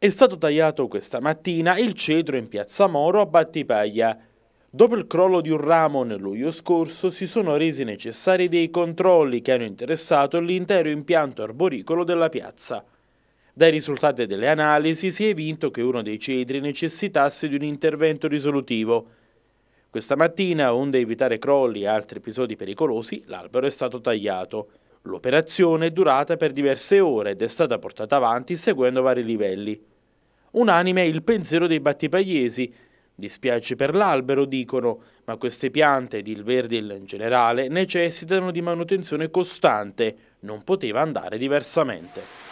È stato tagliato questa mattina il cedro in piazza Moro a Battipaglia. Dopo il crollo di un ramo nel luglio scorso si sono resi necessari dei controlli che hanno interessato l'intero impianto arboricolo della piazza. Dai risultati delle analisi si è vinto che uno dei cedri necessitasse di un intervento risolutivo. Questa mattina, onde evitare crolli e altri episodi pericolosi, l'albero è stato tagliato. L'operazione è durata per diverse ore ed è stata portata avanti seguendo vari livelli. Unanime il pensiero dei battipagliesi. Dispiace per l'albero, dicono, ma queste piante ed il verdil in generale necessitano di manutenzione costante, non poteva andare diversamente.